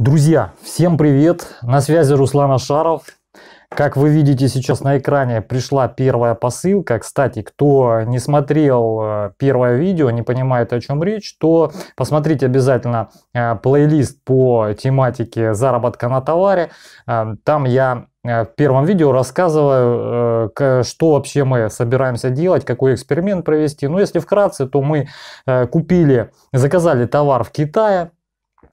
Друзья, всем привет! На связи Руслан Ашаров. Как вы видите сейчас на экране, пришла первая посылка. Кстати, кто не смотрел э, первое видео, не понимает, о чем речь, то посмотрите обязательно э, плейлист по тематике заработка на товаре. Э, там я в первом видео рассказываю, что вообще мы собираемся делать, какой эксперимент провести. Но если вкратце, то мы купили, заказали товар в Китае,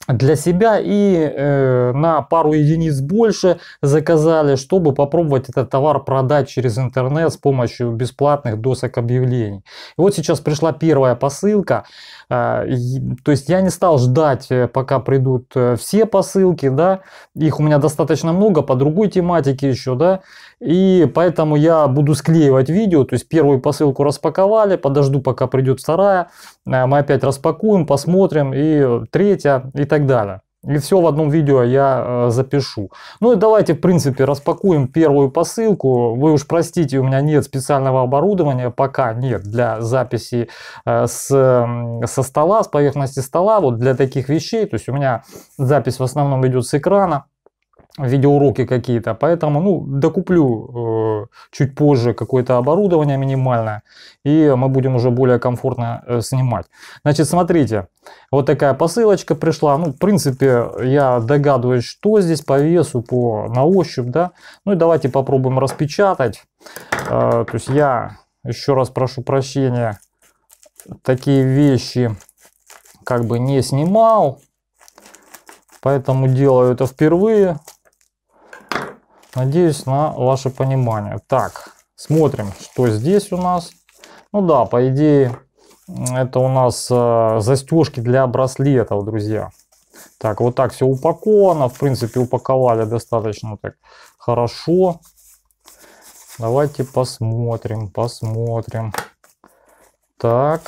для себя и э, на пару единиц больше заказали, чтобы попробовать этот товар продать через интернет с помощью бесплатных досок объявлений. И вот сейчас пришла первая посылка, э, то есть я не стал ждать, э, пока придут э, все посылки, да, их у меня достаточно много по другой тематике еще, да, и поэтому я буду склеивать видео, то есть первую посылку распаковали, подожду пока придет вторая, э, мы опять распакуем, посмотрим, и третья, и так далее. И все в одном видео я э, запишу. Ну и давайте, в принципе, распакуем первую посылку. Вы уж простите, у меня нет специального оборудования, пока нет, для записи э, с, со стола, с поверхности стола, вот для таких вещей. То есть у меня запись в основном идет с экрана видеоуроки какие-то. Поэтому, ну, докуплю э, чуть позже какое-то оборудование минимальное, и мы будем уже более комфортно э, снимать. Значит, смотрите, вот такая посылочка пришла. Ну, в принципе, я догадываюсь, что здесь по весу, по на ощупь, да. Ну и давайте попробуем распечатать. Э, то есть я еще раз прошу прощения, такие вещи как бы не снимал, поэтому делаю это впервые. Надеюсь на ваше понимание. Так, смотрим, что здесь у нас. Ну да, по идее, это у нас э, застежки для браслетов, друзья. Так, вот так все упаковано. В принципе, упаковали достаточно так хорошо. Давайте посмотрим, посмотрим. Так.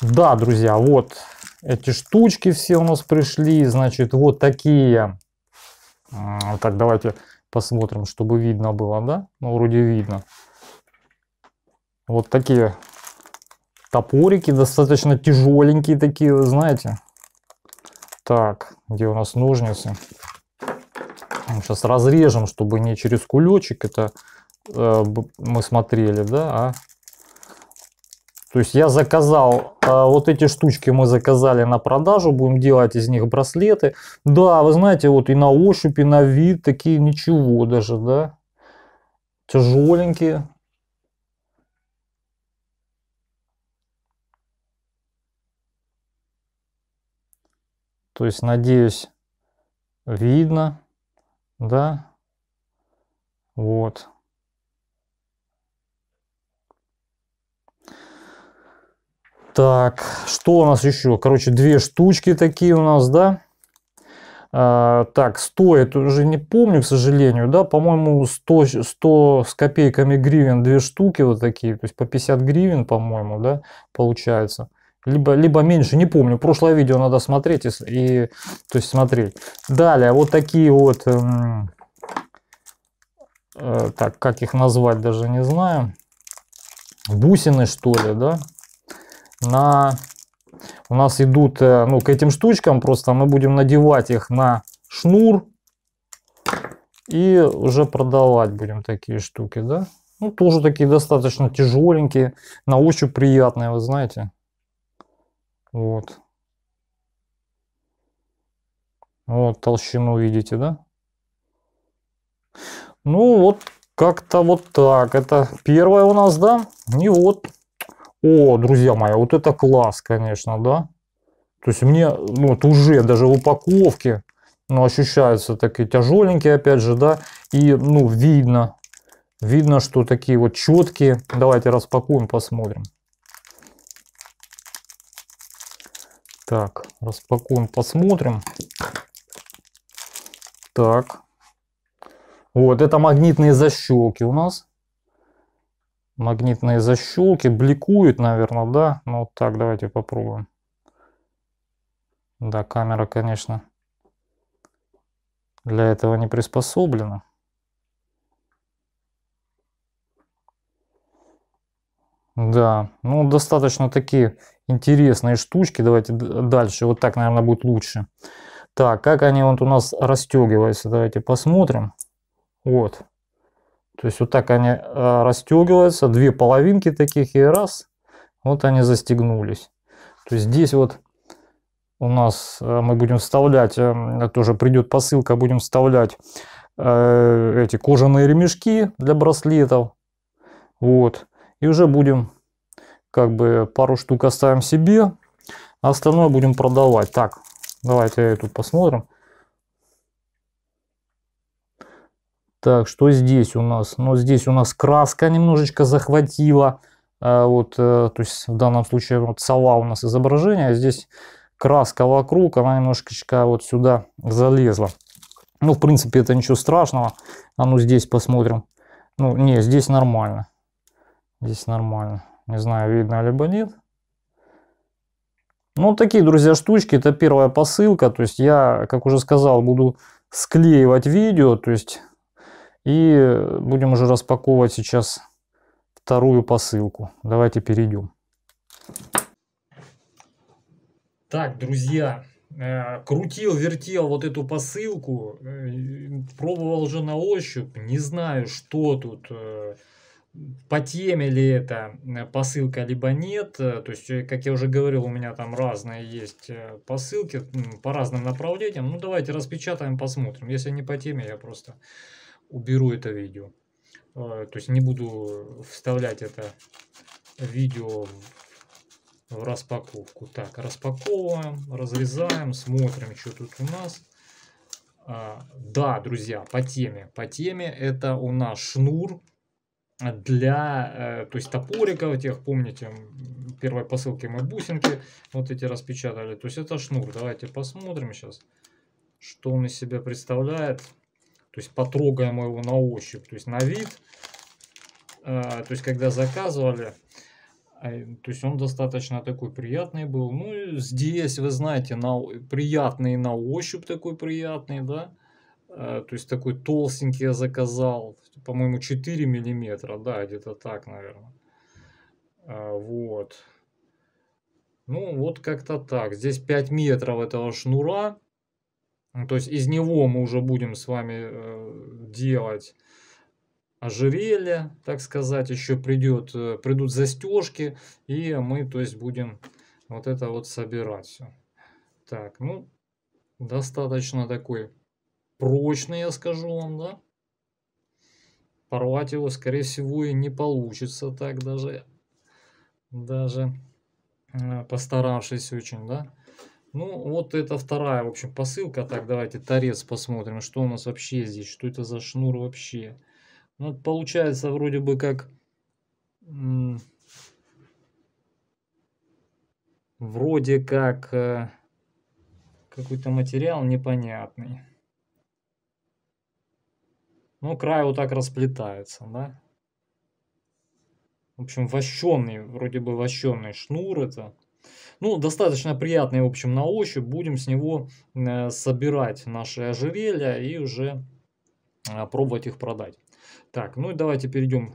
Да, друзья, вот эти штучки все у нас пришли. Значит, вот такие а, так, давайте посмотрим, чтобы видно было, да? Ну, вроде видно. Вот такие топорики, достаточно тяжеленькие такие, вы знаете. Так, где у нас ножницы? Сейчас ну, разрежем, чтобы не через кулечек это э, мы смотрели, да, а то есть я заказал, э, вот эти штучки мы заказали на продажу, будем делать из них браслеты. Да, вы знаете, вот и на ощупь, и на вид такие ничего даже, да. Тяжеленькие. То есть, надеюсь, видно, да. Вот. Так, что у нас еще? Короче, две штучки такие у нас, да? А, так, стоит, уже не помню, к сожалению, да, по-моему, 100, 100 с копейками гривен две штуки вот такие, то есть по 50 гривен, по-моему, да, получается либо, либо меньше, не помню. Прошлое видео надо смотреть и, и то есть смотреть. Далее, вот такие вот, эм, э, так, как их назвать, даже не знаю. Бусины, что ли, да? на... У нас идут, э, ну, к этим штучкам просто мы будем надевать их на шнур и уже продавать будем такие штуки, да? Ну, тоже такие достаточно тяжеленькие, на ощупь приятные, вы знаете. Вот. Вот толщину видите, да? Ну, вот как-то вот так. Это первое у нас, да? И вот о, друзья мои, а вот это класс, конечно, да? То есть мне, ну, вот уже даже в упаковке, ну, ощущаются такие тяжеленькие, опять же, да? И, ну, видно, видно, что такие вот четкие. Давайте распакуем, посмотрим. Так, распакуем, посмотрим. Так. Вот, это магнитные защелки у нас магнитные защелки. Бликует, наверное, да? Ну вот так, давайте попробуем. Да, камера, конечно, для этого не приспособлена. Да, ну достаточно такие интересные штучки. Давайте дальше. Вот так, наверное, будет лучше. Так, как они вот у нас расстегиваются. Давайте посмотрим. Вот. То есть вот так они э, расстегиваются, две половинки таких и раз, вот они застегнулись. То есть здесь вот у нас э, мы будем вставлять, э, тоже придет посылка, будем вставлять эти кожаные ремешки для браслетов. Вот. И уже будем как бы пару штук оставим себе, а остальное будем продавать. Так, давайте эту посмотрим. Так, что здесь у нас? Ну, здесь у нас краска немножечко захватила. Э, вот, э, то есть в данном случае вот сова у нас изображение, а здесь краска вокруг, она немножечко вот сюда залезла. Ну, в принципе, это ничего страшного. А ну, здесь посмотрим. Ну, не, здесь нормально. Здесь нормально. Не знаю, видно либо нет. Ну, такие, друзья, штучки. Это первая посылка. То есть я, как уже сказал, буду склеивать видео. То есть и э, будем уже распаковывать сейчас вторую посылку. Давайте перейдем. Так, друзья, э, крутил, вертел вот эту посылку, э, пробовал уже на ощупь, не знаю, что тут, по теме ли это посылка, либо нет. То есть, как я уже говорил, у меня там разные есть посылки по разным направлениям. Ну, давайте распечатаем, посмотрим. Если не по теме, я просто уберу это видео. А, то есть не буду вставлять это видео в распаковку. Так, распаковываем, разрезаем, смотрим, что тут у нас. А, да, друзья, по теме. По теме это у нас шнур для, э, то есть топориков тех, помните, первой посылки мы бусинки вот эти распечатали. То есть это шнур. Давайте посмотрим сейчас, что он из себя представляет. То есть потрогаем его на ощупь, то есть на вид. Э, то есть когда заказывали, э, то есть он достаточно такой приятный был. Ну, здесь, вы знаете, на, приятный на ощупь такой приятный, да. Э, то есть такой толстенький я заказал. По-моему, 4 миллиметра, да, где-то так, наверное. Вот. Ну, вот как-то так. Здесь 5 метров этого шнура. Ну, то есть из него мы уже будем с вами э, делать ожерелье, так сказать, еще придет, э, придут застежки, и мы, то есть, будем вот это вот собирать все. Так, ну, достаточно такой прочный, я скажу вам, да. Порвать его, скорее всего, и не получится так даже, даже э, постаравшись очень, да. Ну, вот это вторая, в общем, посылка. Так, давайте торец посмотрим, что у нас вообще здесь, что это за шнур вообще. Ну, получается, вроде бы как... Вроде как... Э, какой-то материал непонятный. Ну, край вот так расплетается, да? В общем, вощенный, вроде бы вощенный шнур это. Ну, достаточно приятный, в общем, на ощупь. Будем с него э, собирать наши ожерелья и уже э, пробовать их продать. Так, ну и давайте перейдем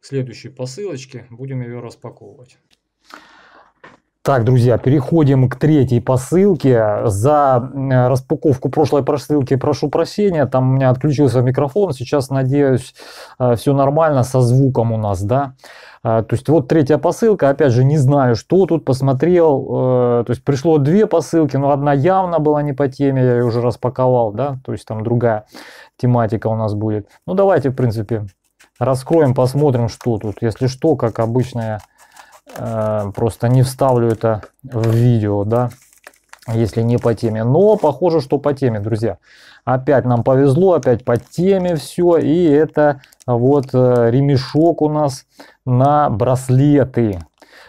к следующей посылочке. Будем ее распаковывать. Так, друзья, переходим к третьей посылке. За распаковку прошлой посылки прошу прощения. Там у меня отключился микрофон. Сейчас, надеюсь, э, все нормально со звуком у нас, да. Э, то есть вот третья посылка. Опять же, не знаю, что тут посмотрел. Э, то есть пришло две посылки, но одна явно была не по теме, я ее уже распаковал, да. То есть там другая тематика у нас будет. Ну давайте, в принципе, раскроем, посмотрим, что тут. Если что, как обычно, я Э, просто не вставлю это в видео, да, если не по теме. Но похоже, что по теме, друзья. Опять нам повезло, опять по теме все. И это вот э, ремешок у нас на браслеты.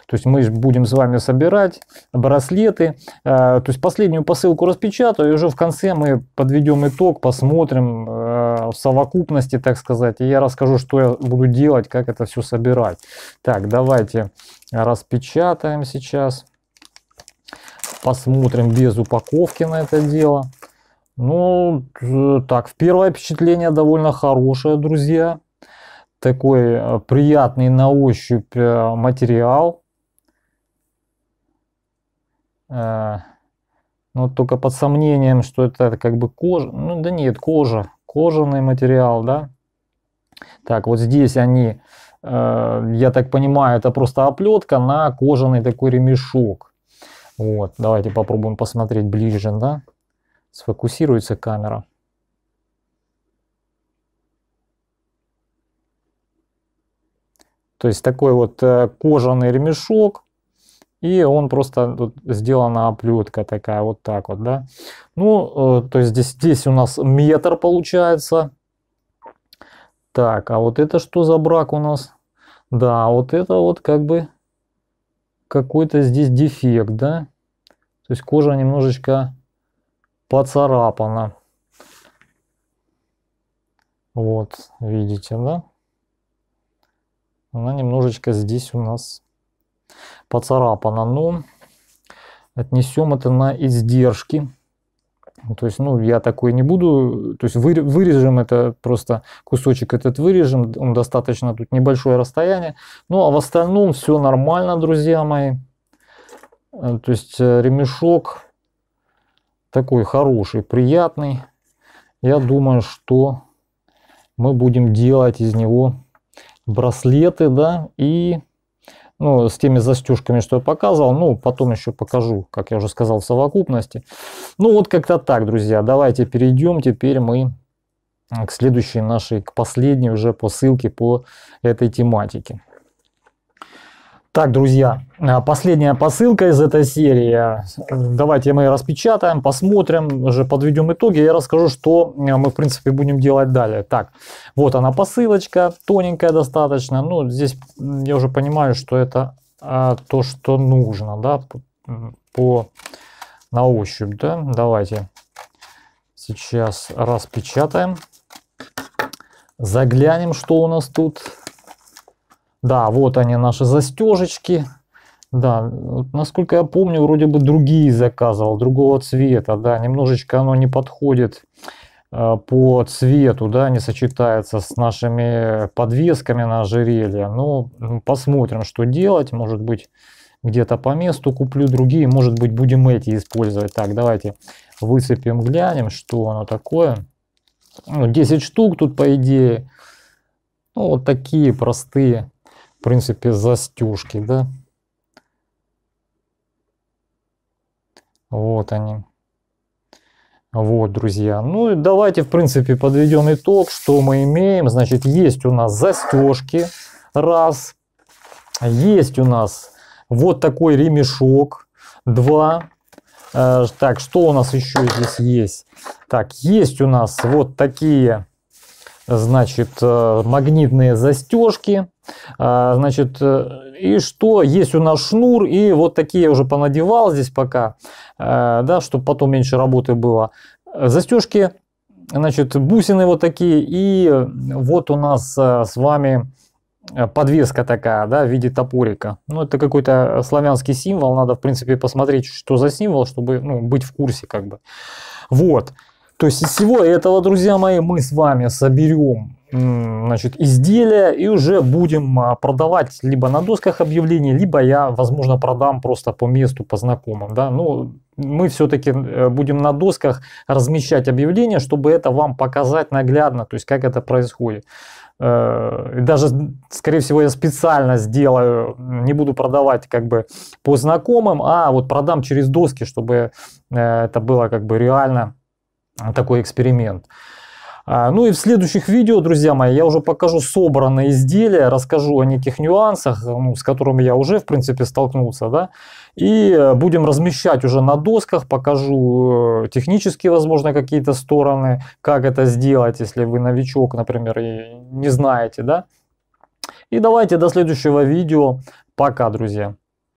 То есть мы будем с вами собирать браслеты. А, то есть последнюю посылку распечатаю, и уже в конце мы подведем итог, посмотрим э, в совокупности, так сказать. И я расскажу, что я буду делать, как это все собирать. Так, давайте распечатаем сейчас. Посмотрим без упаковки на это дело. Ну, э, так, первое впечатление довольно хорошее, друзья такой э, приятный на ощупь материал. Э, но ну, только под сомнением, что это как бы кожа. Ну да нет, кожа, кожаный материал, да. Так, вот здесь они, э, я так понимаю, это просто оплетка на кожаный такой ремешок. Вот, давайте попробуем посмотреть ближе, да. Сфокусируется камера. То есть такой вот э, кожаный ремешок, и он просто вот, сделана оплетка такая, вот так вот, да. Ну, э, то есть здесь, здесь у нас метр получается. Так, а вот это что за брак у нас? Да, вот это вот как бы какой-то здесь дефект, да. То есть кожа немножечко поцарапана. Вот, видите, да? Она немножечко здесь у нас поцарапано, но ну, отнесем это на издержки. То есть, ну, я такой не буду, то есть вырежем это, просто кусочек этот вырежем, он достаточно тут небольшое расстояние. Ну, а в остальном все нормально, друзья мои. Э, то есть э, ремешок такой хороший, приятный. Я думаю, что мы будем делать из него браслеты, да, и ну, с теми застежками, что я показывал. Ну, потом еще покажу, как я уже сказал, в совокупности. Ну, вот как-то так, друзья. Давайте перейдем. Теперь мы к следующей нашей, к последней уже посылке по этой тематике. Так, друзья, э, последняя посылка из этой серии. Давайте мы ее распечатаем, посмотрим, уже подведем итоги. Я расскажу, что э, мы, в принципе, будем делать далее. Так, вот она посылочка, тоненькая достаточно. Ну, здесь я уже понимаю, что это а, то, что нужно, да, по, по на ощупь, да. Давайте сейчас распечатаем. Заглянем, что у нас тут. Да, вот они, наши застежечки. Да, насколько я помню, вроде бы другие заказывал, другого цвета, да, немножечко оно не подходит э, по цвету, да, не сочетается с нашими подвесками на ожерелье. Но ну, посмотрим, что делать. Может быть, где-то по месту куплю другие. Может быть, будем эти использовать. Так, давайте высыпем, глянем, что оно такое. Ну, 10 штук тут, по идее. Ну, вот такие простые в принципе, застежки, да. Вот они. Вот, друзья. Ну и давайте, в принципе, подведем итог, что мы имеем. Значит, есть у нас застежки, раз. Есть у нас вот такой ремешок, два. Э, так, что у нас еще здесь есть? Так, есть у нас вот такие, значит, э, магнитные застежки. А, значит, э, и что есть у нас шнур, и вот такие я уже понадевал здесь пока, э, да, чтобы потом меньше работы было. Застежки, значит, бусины вот такие, и вот у нас э, с вами подвеска такая, да, в виде топорика. Ну, это какой-то славянский символ, надо, в принципе, посмотреть, что за символ, чтобы ну, быть в курсе, как бы. Вот. То есть из всего этого, друзья мои, мы с вами соберем значит, изделия и уже будем а, продавать либо на досках объявлений, либо я, возможно, продам просто по месту, по знакомым. Да? Но ну, мы все-таки э, будем на досках размещать объявления, чтобы это вам показать наглядно, то есть как это происходит. Э, даже, скорее всего, я специально сделаю, не буду продавать как бы по знакомым, а вот продам через доски, чтобы э, это было как бы реально такой эксперимент. А, ну и в следующих видео, друзья мои, я уже покажу собранное изделие, расскажу о неких нюансах, ну, с которыми я уже, в принципе, столкнулся, да. И э, будем размещать уже на досках, покажу э, технически, возможно, какие-то стороны, как это сделать, если вы новичок, например, и не знаете, да. И давайте до следующего видео. Пока, друзья.